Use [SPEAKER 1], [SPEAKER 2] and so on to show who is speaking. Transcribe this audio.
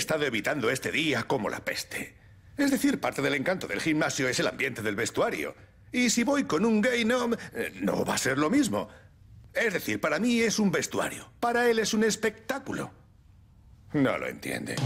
[SPEAKER 1] estado evitando este día como la peste. Es decir, parte del encanto del gimnasio es el ambiente del vestuario. Y si voy con un gay gnome, eh, no va a ser lo mismo. Es
[SPEAKER 2] decir, para mí es un vestuario.
[SPEAKER 3] Para él es un espectáculo.
[SPEAKER 2] No lo entiende.